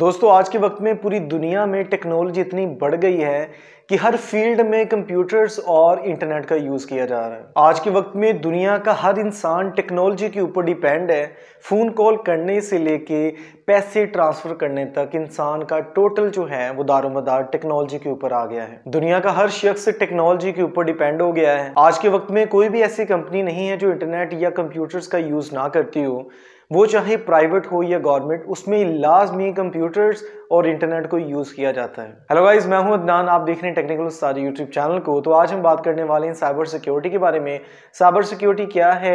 दोस्तों आज के वक्त में पूरी दुनिया में टेक्नोलॉजी इतनी बढ़ गई है कि हर फील्ड में कंप्यूटर्स और इंटरनेट का यूज़ किया जा रहा है आज के वक्त में दुनिया का हर इंसान टेक्नोलॉजी के ऊपर डिपेंड है फ़ोन कॉल करने से लेके पैसे ट्रांसफ़र करने तक इंसान का टोटल जो है वो दारोमदार टेक्नोलॉजी के ऊपर आ गया है दुनिया का हर शख्स टेक्नोलॉजी के ऊपर डिपेंड हो गया है आज के वक्त में कोई भी ऐसी कंपनी नहीं है जो इंटरनेट या कंप्यूटर्स का यूज़ ना करती हो वो चाहे प्राइवेट हो या गवर्नमेंट उसमें लाजमी कंप्यूटर्स और इंटरनेट को यूज़ किया जाता है हेलो गाइस मैं हूं अदनान आप देख रहे हैं टेक्निकल सारे यूट्यूब चैनल को तो आज हम बात करने वाले हैं साइबर सिक्योरिटी के बारे में साइबर सिक्योरिटी क्या है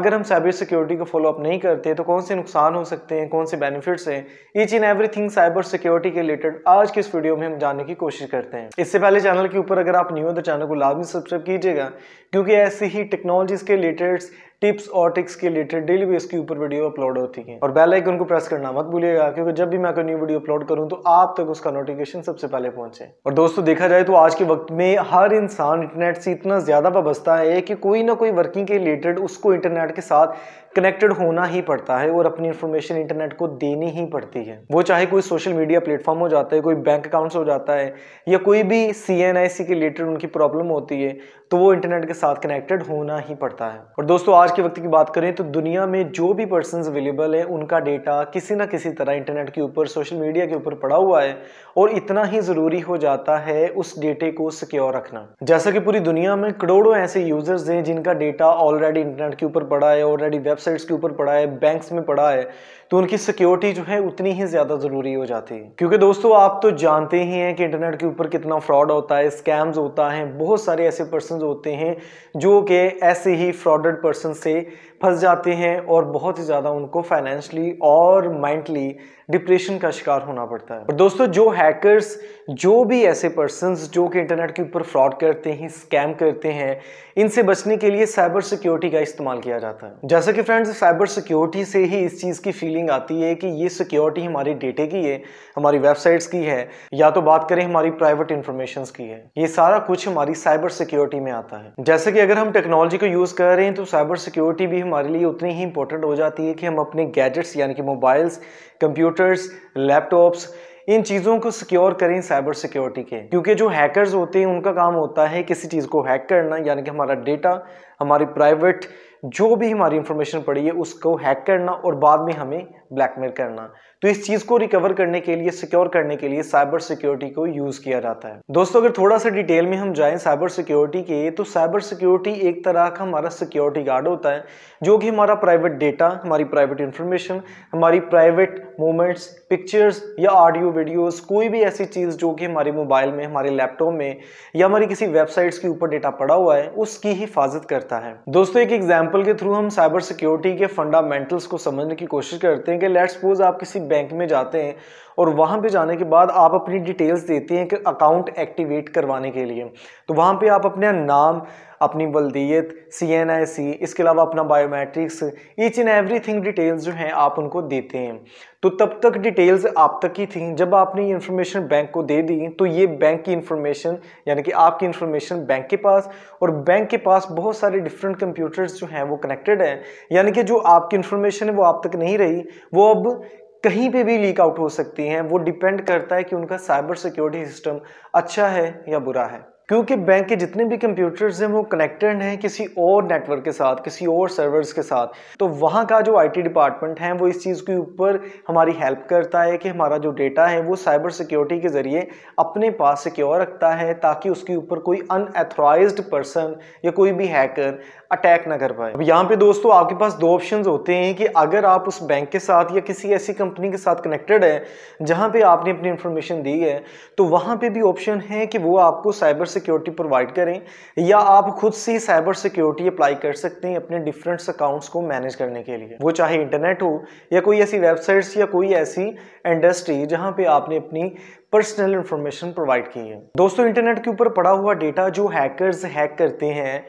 अगर हम साइबर सिक्योरिटी को फॉलोअप नहीं करते तो कौन से नुकसान हो सकते हैं कौन से बेनिफिट्स हैं each and every cyber security के रिलेटेड आज के इस वीडियो में हम जानने की कोशिश करते हैं इससे पहले चैनल के ऊपर अगर आप न्यू हो तो चैनल को लाजमी सब्सक्राइब कीजिएगा क्योंकि ऐसी ही टेक्नोलॉजीज के रिलेटेड टिप्स और ट्रिक्स के रिलेटेड डेली बेस के ऊपर वीडियो अपलोड होती है और बेल आइकन को प्रेस करना मत भूलिएगा क्योंकि जब भी मैं कोई न्यू वीडियो अपलोड करूँ तो आप तक उसका नोटिफिकेशन सबसे पहले पहुंचे और दोस्तों देखा जाए तो आज के वक्त में हर इंसान इंटरनेट से इतना ज्यादा वाबस्ता है कि कोई ना कोई वर्किंग के रिलेटेड उसको इंटरनेट के साथ कनेक्टेड होना ही पड़ता है और अपनी इन्फॉर्मेशन इंटरनेट को देनी ही पड़ती है वो चाहे कोई सोशल मीडिया प्लेटफॉर्म हो जाता है कोई बैंक अकाउंट्स हो जाता है या कोई भी सी एन आई सी के रिलेटेड उनकी प्रॉब्लम होती है तो वो इंटरनेट के साथ कनेक्टेड होना ही पड़ता है और दोस्तों आज के वक्त की बात करें तो दुनिया में जो भी पर्सन अवेलेबल है उनका डेटा किसी ना किसी तरह इंटरनेट के ऊपर सोशल मीडिया के ऊपर पड़ा हुआ है और इतना ही ज़रूरी हो जाता है उस डेटे को सिक्योर रखना जैसा कि पूरी दुनिया में करोड़ों ऐसे यूज़र्स हैं जिनका डेटा ऑलरेडी इंटरनेट के ऊपर पड़ा है ऑलरेडी वेबसाइट्स के ऊपर पड़ा है बैंक्स में पड़ा है तो उनकी सिक्योरिटी जो है उतनी ही ज़्यादा ज़रूरी हो जाती है क्योंकि दोस्तों आप तो जानते ही हैं कि इंटरनेट के ऊपर कितना फ्रॉड होता है स्कैम्स होता है बहुत सारे ऐसे पर्सन होते हैं जो कि ऐसे ही फ्रॉडेड पर्सन से फंस जाते हैं और बहुत ही ज़्यादा उनको फाइनेंशली और माइंडली डिप्रेशन का शिकार होना पड़ता है और दोस्तों जो हैकर्स जो भी ऐसे पर्सनस जो कि इंटरनेट के ऊपर फ्रॉड करते हैं स्कैम करते हैं इनसे बचने के लिए साइबर सिक्योरिटी का इस्तेमाल किया जाता है जैसा कि फ्रेंड्स साइबर सिक्योरिटी से ही इस चीज़ की फीलिंग आती है कि ये सिक्योरिटी हमारे डेटे की है हमारी वेबसाइट्स की है या तो बात करें हमारी प्राइवेट इंफॉर्मेशन की है ये सारा कुछ हमारी साइबर सिक्योरिटी में आता है जैसे कि अगर हम टेक्नोलॉजी को यूज़ कर रहे हैं तो साइबर सिक्योरिटी भी हम हमारे लिए उतनी ही इंपॉर्टेंट हो जाती है कि हम अपने गैजेट्स यानी कि मोबाइल्स कंप्यूटर्स लैपटॉप्स इन चीज़ों को सिक्योर करें साइबर सिक्योरिटी के क्योंकि जो हैकर्स होते हैं उनका काम होता है किसी चीज़ को हैक करना यानी कि हमारा डेटा हमारी प्राइवेट जो भी हमारी इंफॉर्मेशन पड़ी है उसको हैक करना और बाद में हमें ब्लैकमेल करना तो इस चीज़ को रिकवर करने के लिए सिक्योर करने के लिए साइबर सिक्योरिटी को यूज़ किया जाता है दोस्तों अगर थोड़ा सा डिटेल में हम जाएं साइबर सिक्योरिटी के तो साइबर सिक्योरिटी एक तरह का हमारा सिक्योरिटी गार्ड होता है जो कि हमारा प्राइवेट डेटा हमारी प्राइवेट इंफॉर्मेशन हमारी प्राइवेट मूवमेंट्स पिक्चर्स या ऑडियो वीडियोस कोई भी ऐसी चीज़ जो कि हमारे मोबाइल में हमारे लैपटॉप में या हमारी किसी वेबसाइट्स के ऊपर डेटा पड़ा हुआ है उसकी हिफाजत करता है दोस्तों एक एग्जाम्पल एग्जाम्पल के थ्रू हम साइबर सिक्योरिटी के फंडामेंटल्स को समझने की कोशिश करते हैं कि लेट्स सपोज आप किसी बैंक में जाते हैं और वहाँ पे जाने के बाद आप अपनी डिटेल्स देते हैं कि अकाउंट एक्टिवेट करवाने के लिए तो वहाँ पे आप अपना नाम अपनी बल्दियत सी एन आई सी इसके अलावा अपना biometrics each and every thing details जो हैं आप उनको देते हैं तो तब तक डिटेल्स आप तक ही थी जब आपने ये इन्फॉर्मेशन बैंक को दे दी तो ये बैंक की इन्फॉर्मेशन यानी कि आपकी इन्फॉर्मेशन बैंक के पास और बैंक के पास बहुत सारे डिफरेंट कंप्यूटर्स जो हैं वो कनेक्टेड हैं यानी कि जो आपकी इन्फॉर्मेशन है वो आप तक नहीं रही वो अब कहीं पे भी लीक आउट हो सकती हैं वो डिपेंड करता है कि उनका साइबर सिक्योरिटी सिस्टम अच्छा है या बुरा है क्योंकि बैंक के जितने भी कंप्यूटर्स हैं वो कनेक्टेड हैं किसी और नेटवर्क के साथ किसी और सर्वर्स के साथ तो वहाँ का जो आईटी डिपार्टमेंट है वो इस चीज़ के ऊपर हमारी हेल्प करता है कि हमारा जो डेटा है वो साइबर सिक्योरिटी के ज़रिए अपने पास सिक्योर रखता है ताकि उसके ऊपर कोई अनऑथोराइज पर्सन या कोई भी हैकर अटैक ना कर पाए अब यहाँ पे दोस्तों आपके पास दो ऑप्शन होते हैं कि अगर आप उस बैंक के साथ या किसी ऐसी कंपनी के साथ कनेक्टेड है जहाँ पे आपने अपनी इंफॉर्मेशन दी है तो वहाँ पे भी ऑप्शन है कि वो आपको साइबर सिक्योरिटी प्रोवाइड करें या आप खुद से साइबर सिक्योरिटी अप्लाई कर सकते हैं अपने डिफरेंट अकाउंट्स को मैनेज करने के लिए वो चाहे इंटरनेट हो या कोई ऐसी वेबसाइट्स या कोई ऐसी इंडस्ट्री जहाँ पे आपने अपनी पर्सनल इन्फॉर्मेशन प्रोवाइड की है दोस्तों इंटरनेट के ऊपर पड़ा हुआ डेटा जो हैकर्स हैक करते हैं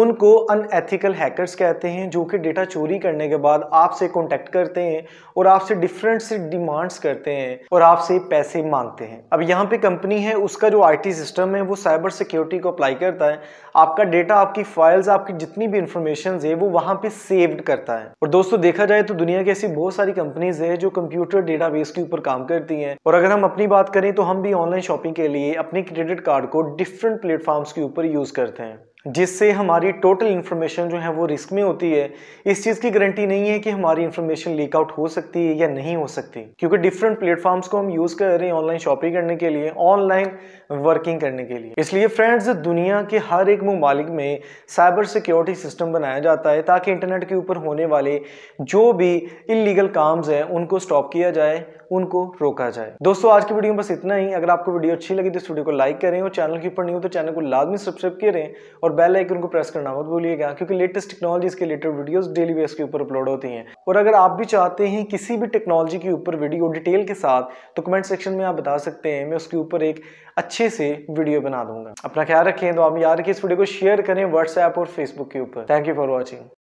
उनको अनएथिकल हैकर्स कहते हैं जो कि डेटा चोरी करने के बाद आपसे कॉन्टैक्ट करते हैं और आपसे डिफरेंट से डिमांड्स करते हैं और आपसे पैसे मांगते हैं अब यहाँ पे कंपनी है उसका जो आईटी सिस्टम है वो साइबर सिक्योरिटी को अप्लाई करता है आपका डेटा आपकी फाइल्स आपकी जितनी भी इंफॉर्मेशन है वो वहाँ पे सेव्ड करता है और दोस्तों देखा जाए तो दुनिया की ऐसी बहुत सारी कंपनीज है जो कंप्यूटर डेटा के ऊपर काम करती हैं और अगर हम अपनी बात करें करें तो हम भी ऑनलाइन शॉपिंग के लिए अपने क्रेडिट कार्ड को डिफरेंट प्लेटफॉर्म्स के ऊपर यूज़ करते हैं जिससे हमारी टोटल इन्फॉर्मेशन जो है वो रिस्क में होती है इस चीज़ की गारंटी नहीं है कि हमारी इन्फॉर्मेशन लीक आउट हो सकती है या नहीं हो सकती क्योंकि डिफरेंट प्लेटफॉर्म्स को हम यूज़ कर रहे हैं ऑनलाइन शॉपिंग करने के लिए ऑनलाइन वर्किंग करने के लिए इसलिए फ्रेंड्स दुनिया के हर एक ममालिक में साइबर सिक्योरिटी सिस्टम बनाया जाता है ताकि इंटरनेट के ऊपर होने वाले जो भी इलीगल काम्स हैं उनको स्टॉप किया जाए उनको रोका जाए दोस्तों आज की वीडियो में बस इतना ही अगर आपको वीडियो अच्छी लगी तो इस वीडियो को लाइक करें और चैनल के ऊपर नहीं हो तो चैनल को लाजमी सब्सक्राइब करें और और बेल आइकन को प्रेस करना मत भूलिएगा क्योंकि लेटेस्ट टेक्नोलॉजीज के रिलेटेड वीडियोस डेली बेस के ऊपर अपलोड होती हैं और अगर आप भी चाहते हैं किसी भी टेक्नोलॉजी के ऊपर वीडियो डिटेल के साथ तो कमेंट सेक्शन में आप बता सकते हैं मैं उसके ऊपर एक अच्छे से वीडियो बना दूंगा अपना ख्याल रखें तो आप याद कि इस वीडियो को शेयर करें व्हाट्सएप और फेसबुक के ऊपर थैंक यू फॉर वॉचिंग